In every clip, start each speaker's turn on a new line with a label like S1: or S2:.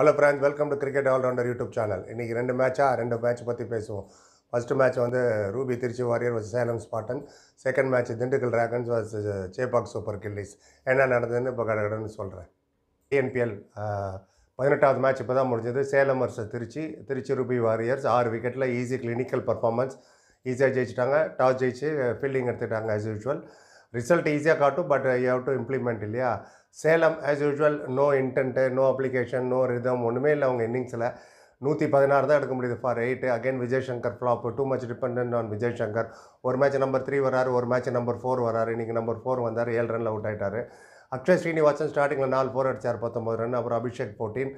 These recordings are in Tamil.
S1: Hello friends welcome to cricket allrounder YouTube channel இன்றைக்கி ரெண்டு மேட்சாக ரெண்டு மேட்ச் பற்றி பேசுவோம் ஃபஸ்ட்டு மேட்ச் வந்து Ruby Trichy Warrior versus Salem Spartan second match Dindigul Dragons versus Chepauk Super Gillies என்ன நடந்ததுன்னு இப்போ கடகடன்னு சொல்கிறேன் டிஎன்பிஎல் uh, பதினெட்டாவது மேட்ச் இப்போ தான் முடிஞ்சது Salem versus Trichy Trichy Ruby Warriors ஆறு விக்கெட்டில் ஈஸி கிளினிக்கல் பர்ஃபார்மன்ஸ் ஈஸியாக ஜெயிச்சிட்டாங்க டாஸ் ஜெயிச்சு ஃபீல்டிங் uh, எடுத்துட்டாங்க ஆஸ் யூஷுவல் ரிசல்ட் ஈஸியாக காட்டும் but I have to implement இல்லையா Salem as usual no intent no application no rhythm ஒன்றுமே இல்லை அவங்க இன்னிங்ஸில் நூற்றி பதினாறு தான் எடுக்க முடியுது for eight again Vijay Shankar flop too much depend on Vijay Shankar ஒரு மேட்ச் நம்பர் த்ரீ வராரு ஒரு மேட்ச் நம்பர் ஃபோர் வராரு இன்றைக்கி நம்பர் ஃபோர் வந்தார் ஏழு ரனில் அவுட் ஆகிட்டார் அக்ஷய் ஸ்ரீனிவாசன் ஸ்டார்டிங்கில் நாலு ஃபோர் அடித்தார் பத்தொம்பது ரன் அப்புறம் அபிஷேக் ஃபோர்டீன்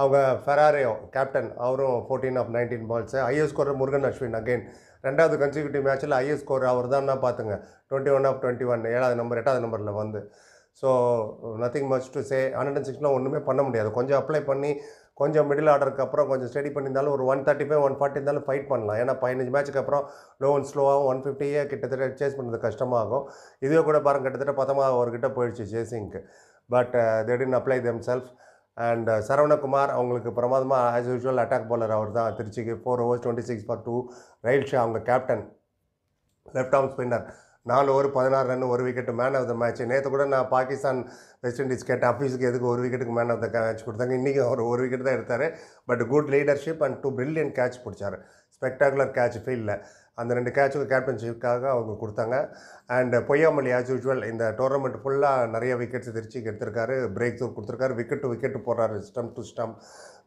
S1: அவங்க ஃபெராரியோ கேப்டன் அவரும் fourteen off nineteen balls is score Murugan Ashwin again ரெண்டாவது கன்சிக்யூட்டிவ் மேட்ச்சில் ஐஎஸ் ஸ்கோர் அவர் தான் பார்த்துங்க twenty one off twenty one ஏழாவது நம்பர் எட்டாவது நம்பரில் வந்து so nothing much to say hundred and சிக்ஸ்டில் ஒன்றுமே பண்ண முடியாது கொஞ்சம் அப்ளை பண்ணி கொஞ்சம் மிடில் ஆர்டருக்கு அப்புறம் கொஞ்சம் ஸ்டடி பண்ணியிருந்தாலும் ஒரு one thirty five one forty இருந்தாலும் ஃபைட் பண்ணலாம் ஏன்னா பதினஞ்சு மேட்ச்சுக்கு அப்புறம் லோ அண்ட் ஸ்லோவாகவும் ஒன் ஃபிஃப்டியே கிட்டத்தட்ட சேஸ் பண்ணுறது கஷ்டமாகும் இதுவே கூட பாருங்க கிட்டத்தட்ட பத்தமாக அவர்கிட்ட போயிடுச்சு சேசிங்க்கு but they didn't apply them self and Saravanakumar அவங்களுக்கு பிரமாதமாக ஆஸ் யூஷுவல் அட்டாக் பாலர் அவர் தான் திருச்சிக்கு four overs twenty six for two Rahil Shah அவங்க கேப்டன் லெஃப்ட் ஆர்ம் ஸ்பின்னர் நாலு ஓவர் பதினாறு ரன் ஒரு wicket man of the match நேற்று கூட நான் பாகிஸ்தான் வெஸ்ட் இண்டீஸ் கேட்ட ஆஃபீஸுக்கு எதுக்கு ஒரு விக்கெட்டுக்கு மேன் ஆஃப் த மேட்ச் கொடுத்தாங்க இன்றைக்கி அவர் ஒரு விக்கெட் தான் எடுத்தார் but good leadership and two brilliant catch பிடிச்சார் ஸ்பெக்டாகுலர் கேட்ச் ஃபீல்டில் அந்த ரெண்டு கேட்சுக்கு கேப்டன்ஷிப்காக அவங்க கொடுத்தாங்க அண்ட் பொய்யாமல் ஆஸ் யூஸ்வல் இந்த டோர்னமெண்ட் ஃபுல்லாக நிறைய விக்கெட்ஸ் திருச்சிக்கு எடுத்திருக்காரு பிரேக் த்ரூ கொடுத்துருக்காரு விக்கெட் டு விக்கெட் போடுறாரு stump to stump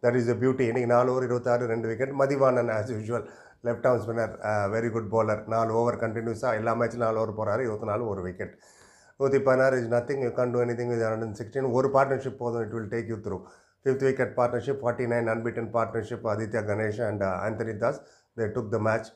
S1: that is the beauty இன்றைக்கி நாலு ஓவர் இருபத்தாறு ரெண்டு wicket Mathivanan as usual left arm spinner very good bowler நாலு ஓவர் கண்டினியூஸாக எல்லா மேட்ச்சும் நாலு ஓவர் போகிறாரு இருபத்தி நாலு ஒரு விக்கெட் நூற்றி பதினாறு is nothing you can any thing is hundred sixteen ஒரு பார்ட்னர்ஷிப் போதும் it will take you through fifth wicket partnership forty nine unbeaten partnership Aditya Ganesh and Antony Das they took the match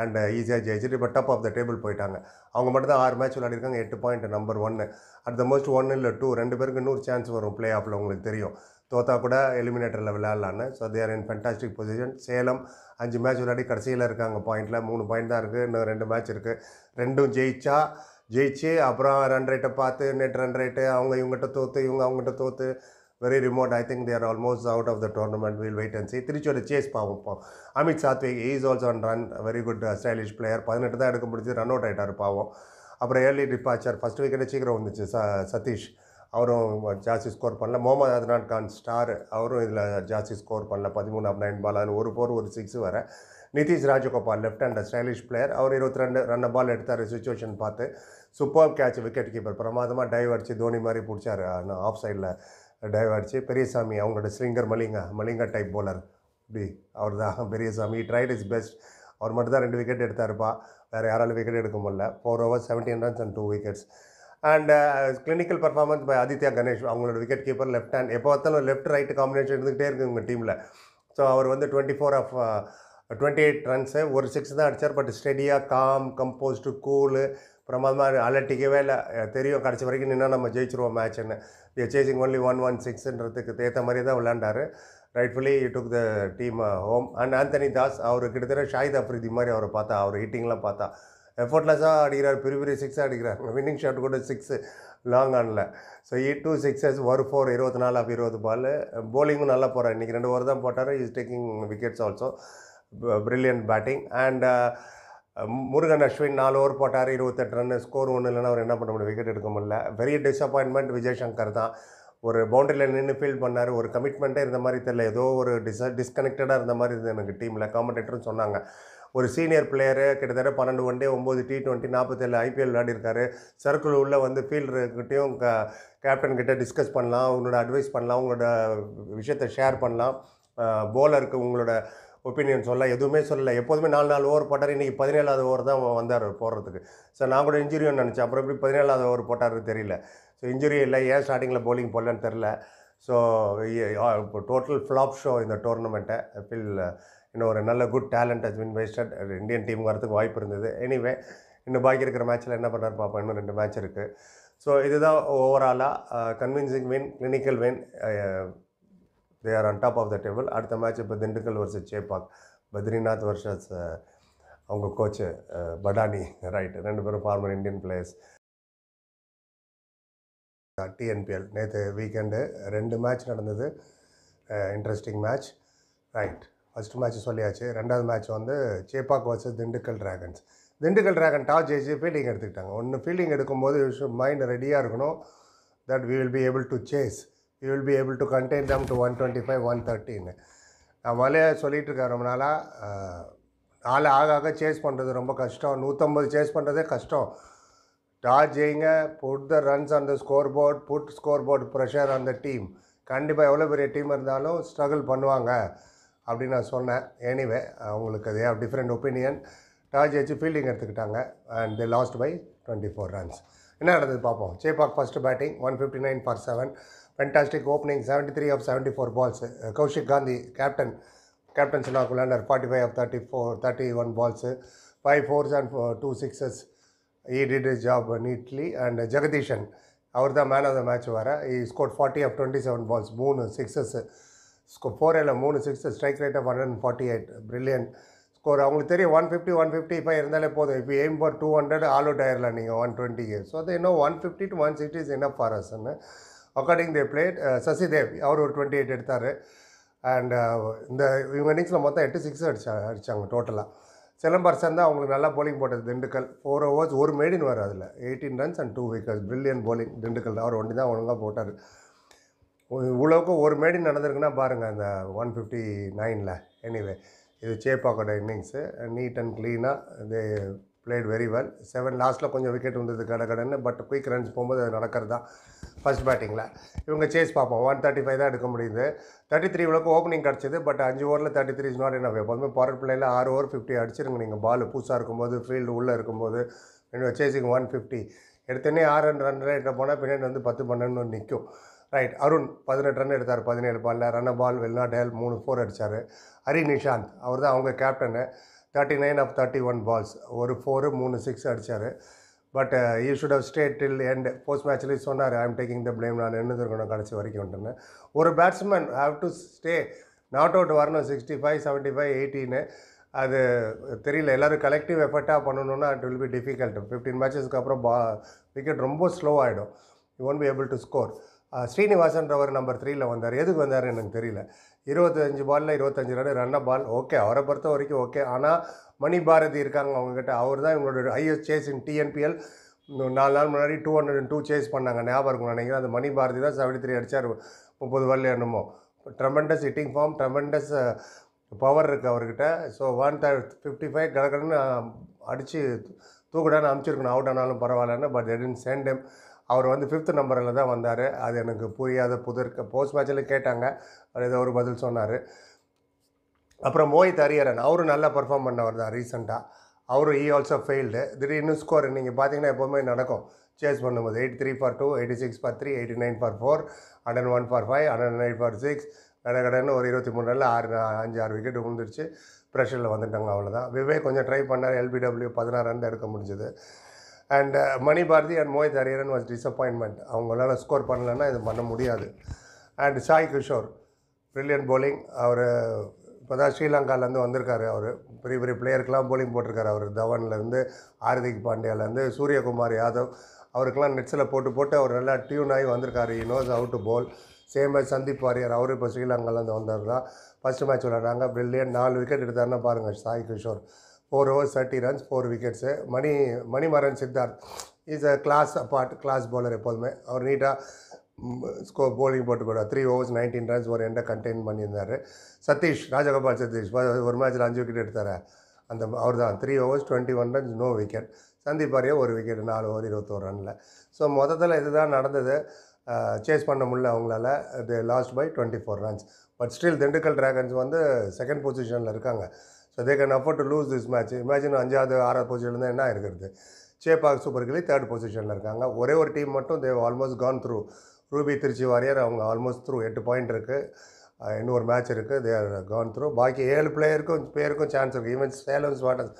S1: and ஈஸியாக ஜெயிச்சிட்டு இப்போ டப் ஆஃப் த டேபிள் போயிட்டாங்க அவங்க மட்டும் தான் ஆறு மேட்ச் விளையாடிருக்காங்க எட்டு பாயிண்ட் நம்பர் ஒன்று அட் த மோஸ்ட் ஒன்று இல்லை டூ ரெண்டு பேருக்கு இன்னொரு சான்ஸ் வரும் பிளே ஆஃபில் உங்களுக்கு தெரியும் தோத்தா கூட எலிமினேட்டரில் விளையாடலான்னு ஸோ தேர் இன் ஃபென்டாஸ்டிக் பொசிஷன் சேலம் அஞ்சு மேட்ச் விளையாடி கடைசியில் இருக்காங்க பாயிண்ட்டில் மூணு பாயிண்ட் தான் இருக்குது இன்னும் ரெண்டு மேட்ச் இருக்குது ரெண்டும் ஜெயிச்சா ஜெயிச்சு அப்புறம் ரன் ரேட்டை பார்த்து நெட் ரன் ரேட்டு அவங்க இவங்ககிட்ட தோற்று இவங்க அவங்ககிட்ட தோற்று very remote I think they're almost out of the tournament will wait and see திருச்சியோட சேஸ் பார்ப்போம் Amit Sathvik is also and run very good stylish player பதினெட்டு தான் எடுக்க முடிஞ்சு ரன் அவுட் ஆகிட்டார் பாவம் அப்புறம் ஏர்லி டிபார்ச்சர் ஃபஸ்ட் வீக்கெண்டே சீக்கிரம் வந்துச்சு ச சதீஷ் அவரும் ஜாஸ்தி ஸ்கோர் பண்ணல முகமது அத்னான் கான் ஸ்டார் அவரும் இதில் ஜாஸ்தி ஸ்கோர் பண்ணல பதிமூணு ஆஃப் நைன் பால் அதில் ஒரு ஃபோர் ஒரு சிக்ஸ் வர Nitish Rajagopal left hand stylish player அவர் இருபத்தி ரெண்டு ரெண்டு பால் எடுத்தார் சுச்சுவேஷன் பார்த்து சூப்பர் கேட்ச் விக்கெட் கீப்பர் பிரமாதமாக டைவ் அடித்து தோனி மாதிரி பிடிச்சார் ஆனால் ஆஃப் சைடில் டைவ் அடிச்சு பெரியசாமி அவங்களோட slinger Malinga Malinga type bowler இப்படி அவர் தான் பெரியசாமி ட்ரைட் இஸ் பெஸ்ட் அவர் மட்டும் தான் ரெண்டு விக்கெட் எடுத்தாருப்பா வேறு யாராலும் விக்கெட் எடுக்க முடியல four over seventeen runs and two wickets and clinical performance by Aditya Ganesh அவங்களோட விக்கெட் கீப்பர் லெஃப்ட் ஹேண்ட் எப்போ பார்த்தாலும் லெஃப்ட் ரைட் காம்பினேஷன் இருந்துகிட்டே இருக்குது உங்கள் டீமில் ஸோ அவர் வந்து twenty four off twenty eight runs ஒரு சிக்ஸ் தான் அடித்தார் பட் ஸ்டெடியாக காம் கம்போஸ்டு கூலு பிரமாதமாக அலட்டிக்கவே இல்லை தெரியும் கடைசி வரைக்கும் நின்னா நம்ம ஜெயிச்சிருவோம் மேட்ச்னு சேசிங் ஒன்லி ஒன் ஒன் சிக்ஸ்ன்றதுக்கு ஏற்ற மாதிரி தான் விளையாண்டார் rightfully took the team home and Antony Das அவர் கிட்டத்தட்ட ஷாயித் அஃப்ரிதி மாதிரி அவரை பார்த்தா அவர் ஹிட்டிங்லாம் பார்த்தா எஃபர்ட்லெஸ்ஸாக அடிக்கிறார் பெரிய பெரிய சிக்ஸாக அடிக்கிறார் வின்னிங் oh. ஷாட் கூட சிக்ஸு லாங் ஆனில் ஸோ இ டூ சிக்ஸஸ் ஒரு ஃபோர் இருபத்தி நாலு ஆஃப் இருபது பால் போலிங்கும் நல்லா போகிறார் இன்றைக்கி ரெண்டு ஓவர் தான் போட்டார் is taking wickets also brilliant batting and Murugan Ashwin நாலு ஓவர் போட்டார் இருபத்தெட்டு ரன் ஸ்கோர் ஒன்று இல்லைன்னா அவர் என்ன பண்ண முடியும் விக்கெட் எடுக்க முடியல பெரிய டிஸப்பாயின்மெண்ட் விஜய் சங்கர் தான் ஒரு பவுண்டரியில் நின்று ஃபீல் பண்ணார் ஒரு கமிட்மெண்ட்டே இருந்த மாதிரி தெரில ஏதோ ஒரு டிஸ் டிஸ்கனெக்டடாக இருந்த மாதிரி இருந்தது எனக்கு டீமில் காமெண்டேட்டர்னு சொன்னாங்க ஒரு சீனியர் பிளேயரு கிட்டத்தட்ட பன்னெண்டு ஒன் டே ஒம்பது டி டுவெண்ட்டி நாற்பத்தேழு ஐபிஎல் விளையாடிருக்காரு சர்க்கிள் உள்ள வந்து ஃபீல்டுக்கிட்டையும் க கேப்டன் கிட்டே டிஸ்கஸ் பண்ணலாம் உங்களோட அட்வைஸ் பண்ணலாம் உங்களோட விஷயத்தை ஷேர் பண்ணலாம் போலருக்கு உங்களோட ஒப்பீனியன் சொல்ல எதுவுமே சொல்லலை எப்போதுமே நாலு நாலு ஓவர் போட்டார் இன்றைக்கி பதினேழாவது ஓவர் தான் வந்தார் போடுறதுக்கு ஸோ நான் கூட இன்ஜுரின்னு நினச்சேன் அப்புறம் எப்படி பதினேழாவது ஓவர் போட்டார் தெரியல ஸோ இன்ஜுரி இல்லை ஏன் ஸ்டார்டிங்கில் போலிங் போடலன்னு தெரில ஸோ இப்போ டோட்டல் ஃப்ளாப் ஷோ இந்த டோர்னமெண்ட்டை ஃபில் இன்னும் ஒரு நல்ல good talent has been wasted Indian team வரதுக்கு வாய்ப்பு இருந்தது எனிவே இன்னும் பாக்கி இருக்கிற மேட்ச்சில் என்ன பண்ணார் பார்ப்போம் இன்னும் ரெண்டு மேட்ச் இருக்குது ஸோ இதுதான் ஓவராலாக convincing win clinical win they are on top of the table அடுத்த மேட்ச் இப்போ திண்டுக்கல் வர்சஸ் சேப்பாக் பத்ரிநாத் வர்ஷஸ் அவங்க கோச்சு படானி ரைட் ரெண்டு பேரும் ஃபார்மர் இந்தியன் பிளேயர்ஸ் டிஎன்பிஎல் நேற்று வீக்கெண்டு ரெண்டு மேட்ச் நடந்தது interesting match right first match சொல்லியாச்சு ரெண்டாவது மேட்ச் வந்து Chepauk versus Dindigul Dragons Dindigul Dragon toss ஜெயிச்சு ஃபீல்டிங் எடுத்துக்கிட்டாங்க ஒன்று ஃபீல்டிங் எடுக்கும்போது யூ ஷுட் மைண்ட் ரெடியாக இருக்கணும் that we will be able to chase we will be able to contain them to one twenty five one தேர்ட்டின்னு நான் வலையாக சொல்லிகிட்டு இருக்கேன் ரொம்ப நாளாக நாள் ஆக ஆக சேஸ் பண்ணுறது ரொம்ப கஷ்டம் நூற்றம்பது சேஸ் பண்ணுறதே கஷ்டம் டார்ஜிங்க put the runs on the score board put score board pressure on the team கண்டிப்பாக எவ்வளோ பெரிய டீம் இருந்தாலும் ஸ்ட்ரகிள் பண்ணுவாங்க அப்படின்னு நான் சொன்னேன் எனிவே அவங்களுக்கு அது டிஃப்ரெண்ட் ஒப்பீனியன் டாஸ் ஜெயிச்சு ஃபீல்டிங் எடுத்துக்கிட்டாங்க and they lost by twenty four runs என்ன நடந்தது பார்ப்போம் Chepauk first batting one fifty nine for seven fantastic opening seventy three of seventy four balls Kaushik Gandhi captain captain சொன்னாக்குள்ளாண்டர் forty five of thirty four thirty one balls five fours and two sixes he did his job neatly and Jagadeesan அவர் தான் மேன் ஆஃப் த மேட்ச் வர இ score forty of twenty seven balls மூணு சிக்ஸஸ்ஸு ஸ்கோ ஃபோர் ஏல மூணு sixes strike rate of hundred forty eight brilliant score அவங்களுக்கு தெரியும் ஒன் ஃபிஃப்டி ஒன் ஃபிஃப்டி இப்போ இருந்தாலே போதும் இப்போ aim for two hundred all out ஆயிடலாம் நீங்கள் ஒன் டுவெண்ட்டிக்கு ஸோ அது இன்னும் one fifty to one sixty is என்ன ஃபார் அஸ்ன்னு அக்கார்டிங் தே பிளேட் சசிதேவ் அவர் ஒரு டுவெண்ட்டி எயிட் எடுத்தார் அண்ட் இந்த இவங்க இன்னிங்ஸில் மொத்தம் எட்டு சிக்ஸ் அடிச்சா அடித்தாங்க டோட்டலாக சிலம்பரசன் தான் அவங்களுக்கு நல்லா போலிங் போட்டது திண்டுக்கல் ஃபோர் ஓவர்ஸ் ஒரு மேடின்னு வரும் அதில் eighteen runs and two wickets brilliant bowling Dindigul அவர் ஒன்று தான் ஒழுங்காக போட்டார் இவ்வளோக்கு ஒரு மேடின் நடந்திருக்குன்னா பாருங்கள் அந்த ஒன் ஃபிஃப்டி நைனில் எனிவே இது சேப்பாக்கோட இன்னிங்ஸு நீட் அண்ட் க்ளீனாக இது பிளேட் வெரி வெல் செவன் லாஸ்ட்டில் கொஞ்சம் விக்கெட் வந்தது கடை கடைன்னு பட் குயிக் ரன்ஸ் போகும்போது அது நடக்கிறது தான் ஃபஸ்ட் பேட்டிங்கில் இவங்க சேஸ் பார்ப்போம் ஒன் தேர்ட்டி ஃபைவ் தான் எடுக்க முடியுது தேர்ட்டி த்ரீ இவ்வளோக்கு ஓப்பனிங் கிடச்சிது பட் அஞ்சு ஓவரில் தேர்ட்டி த்ரீ இஸ் நாட் என்ன எப்போதுமே பவர் பிளேயில் ஆறு ஓவர் ஃபிஃப்டி அடிச்சிருங்க நீங்கள் பால் புதுசாக இருக்கும்போது ஃபீல்டு உள்ளே இருக்கும்போது என்னோட சேஸிங் ஒன் ஃபிஃப்டி எடுத்தோடனே ஆறு ரன் ரன் எடுத்த போனால் பின்னாடி வந்து பத்து பன்னெண்டு நிற்கும் ரைட் அருண் பதினெட்டு ரன் எடுத்தார் பதினேழு பாலில் ரன் பால் வெள்ளாடேல் மூணு ஃபோர் அடித்தார் ஹரி நிஷாந்த் அவர் தான் அவங்க captain thirty nine of thirty one balls ஒரு ஃபோரு மூணு சிக்ஸ் அடித்தார் but you should have stay till end post மேட்ச்லேயும் சொன்னார் ஐ ஆம் டேக்கிங் த பிளேம் நான் என்னதுருக்கணும் கடைசி வரைக்கும் ஒரு batsman have to stay not out வரணும் சிக்ஸ்டி ஃபைவ் செவன்ட்டி ஃபைவ் எயிட்டின்னு அது தெரியல எல்லோரும் கலெக்டிவ் எஃபர்ட்டாக பண்ணணுன்னா it will be difficult fifteen மேட்சஸ்க்கு அப்புறம் பா விக்கெட் ரொம்ப ஸ்லோ ஆகிடும் you won't be able to score ஸ்ரீனிவாசன்றவர் நம்பர் த்ரீயில் வந்தார் எதுக்கு வந்தார் எனக்கு தெரியல இருபத்தஞ்சு பாலில் இருபத்தஞ்சு ரன் ரன்ன பால் ஓகே அவரை பொறுத்த வரைக்கும் ஓகே ஆனால் மணி பாரதி இருக்காங்க அவங்ககிட்ட அவர் தான் இவங்களோட ஹையஸ்ட் சேஸ் இன் டிஎன்பிஎல் நாலு நாள் முன்னாடி two hundred and two chase பண்ணாங்க ஞாபகம் இருக்கும் நினைக்கிறேன் அந்த மணி பாரதி தான் செவன்டி த்ரீ அடித்தார் முப்பது வரல என்னமோ tremendous hitting form tremendous power இருக்குது அவர்கிட்ட so one third fifty five கடற்கடன்னு அடித்து தூக்கிடான்னு அமுச்சிருக்கணும் அவுட் ஆனாலும் பரவாயில்லன்னு பட் எடின் சேண்டம் அவர் வந்து ஃபிஃப்த் நம்பரில் தான் வந்தார் அது எனக்கு புரியாத புதர் போஸ்ட் மேட்சில் கேட்டாங்க அவர் ஏதோ ஒரு பதில் சொன்னார் அப்புறம் மோஹித் ஹரியரன் அவரும் நல்லா பர்ஃபார்ம் பண்ணவர் தான் ரீசெண்டாக அவரும் ஈ ஆல்சோ ஃபெயில்டு திடீர்னு ஸ்கோர் நீங்கள் பார்த்தீங்கன்னா எப்போவுமே நடக்கும் சேஸ் பண்ணும்போது eight three for two eighty six for three eighty nine for four hundred one for five hundred nine for six கடன் ஒரு இருபத்தி மூணு நாளில் ஆறு அஞ்சு ஆறு விக்கெட் விழுந்துருச்சு ப்ரெஷரில் வந்துட்டாங்க அவ்வளோதான் விவேக் கொஞ்சம் ட்ரை பண்ணார் எல்பிடபிள்யூ பதினாறு ரன் எடுக்க முடிஞ்சது and Mani Bharathi and Mohit Hariharan was disappointment அவங்களால ஸ்கோர் பண்ணலன்னா இது பண்ண முடியாது and Sai Kishore brilliant bowling அவர் இப்போ தான் ஸ்ரீலங்காலேருந்து வந்திருக்காரு அவர் பெரிய பெரிய பிளேயருக்கெலாம் போலிங் போட்டிருக்காரு அவர் தவன்லேருந்து ஹார்திக் பாண்டியாலேருந்து சூரியகுமார் யாதவ் அவருக்கெல்லாம் நெட்ஸில் போட்டு போட்டு அவர் நல்லா டியூன் ஆகி வந்திருக்காரு இ நோஸ் அவுட் போல் சேம் மாதிரி சந்தீப் வாரியர் அவரும் இப்போ ஸ்ரீலங்காலேருந்து வந்தார் தான் ஃபஸ்ட்டு மேட்ச் விளாட்றாங்க பிரில்லியன் நாலு விக்கெட் எடுத்தாருன்னா பாருங்கள் Sai Kishore four overs thirty runs four wickets Mani Manimaran Siddharth is a class apart class bowler எப்போதுமே அவர் நீட்டாக ஸ்கோ போலிங் போட்டு போடுவார் த்ரீ ஓவர்ஸ் நைன்டீன் ரன்ஸ் ஒரு எண்டை கண்டெயின் பண்ணியிருந்தார் சதீஷ் ராஜகோபால் சதீஷ் ஒரு மேட்ச்சில் அஞ்சு விக்கெட் எடுத்தார் அந்த அவர் தான் three overs twenty one runs no wicket Sandeep Arya ஒரு விக்கெட் நாலு ஓவர் இருபத்தோரு ரனில் ஸோ மொத்தத்தில் இதுதான் நடந்தது சேஸ் பண்ண முடியல அவங்களால இது lost by twenty four runs but still Dindigul Dragons வந்து செகண்ட் பொசிஷனில் இருக்காங்க so they can afford to lose this match imagine அஞ்சாவது ஆறாவது பொசிஷனில் தான் என்ன இருக்கிறது சேப்பாக் சூப்பர் கிளி தேர்ட் பொசிஷனில் இருக்காங்க ஒரே ஒரு டீம் மட்டும் they've almost gone through Ruby Trichy Warrior அவங்க ஆல்மோஸ்ட் த்ரூ எட்டு பாயிண்ட் இருக்குது இன்னொரு மேட்ச் இருக்குது தே ஆர் கான் த்ரூ பாக்கி ஏழு பிளேயருக்கும் பேருக்கும் சான்ஸ் இருக்குது ஈவன் சேலன்ஸ் வாட்டர்ஸ்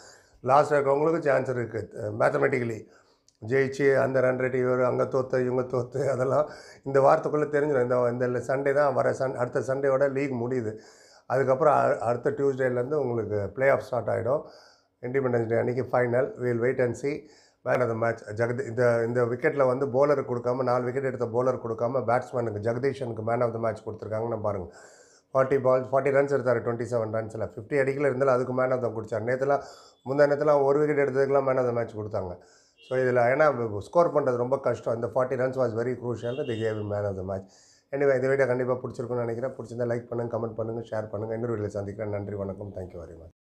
S1: லாஸ்ட் இருக்கிறவங்களுக்கும் சான்ஸ் இருக்குது மேத்தமெட்டிக்கலி ஜெயிச்சு அந்த ரன் ரேட் இவர் அங்கே தோற்று இவங்க தோற்று அதெல்லாம் இந்த வாரத்துக்குள்ளே தெரிஞ்சிடும் இந்த இந்த சண்டே தான் வர சண் அடுத்த சண்டேயோட லீக் முடியுது அதுக்கப்புறம் அடுத்த டியூஸ்டேலேருந்து உங்களுக்கு பிளே ஆஃப் ஸ்டார்ட் ஆகிடும் இண்டிபெண்டன்ஸ் டே அன்றைக்கி final we'll wait and see man of the match ஜெகதி இந்த இந்த விக்கெட்டில் வந்து போலர் கொடுக்காம நாலு விக்கெட் எடுத்த போலர் கொடுக்காம பேட்ஸ்மேனுக்கு ஜெகதீஷனுக்கு மேன் ஆஃப் த மேட்ச் கொடுத்துருக்காங்கன்னு பாருங்கள் ஃபார்ட்டி பால் ஃபார்ட்டி ரன்ஸ் எடுத்தார் டுவெண்ட்டி செவன் ரன்ஸில் ஃபிஃப்டி அடிக்கல இருந்தாலும் அதுக்கு மேன் ஆஃப் த கொடுத்தார் நேரத்தில் முந்தா நேரத்தில் ஒரு விக்கெட் எடுத்ததுக்கெலாம் மேன் ஆஃப் த மேட்ச் கொடுத்தாங்க ஸோ இதில் ஏன்னா ஸ்கோர் பண்ணுறது ரொம்ப கஷ்டம் இந்த forty runs was very crucial they gave man of the match எனவே இந்த வீடியோ கண்டிப்பாக பிடிச்சிருக்கும்னு நினைக்கிறேன் பிடிச்சிருந்தா லைக் பண்ணுங்கள் கமெண்ட் பண்ணுங்கள் ஷேர் பண்ணுங்கள் இன்னொரு வீடியோ சந்திக்கிறேன் நன்றி வணக்கம் தேங்க்யூ வெரி மச்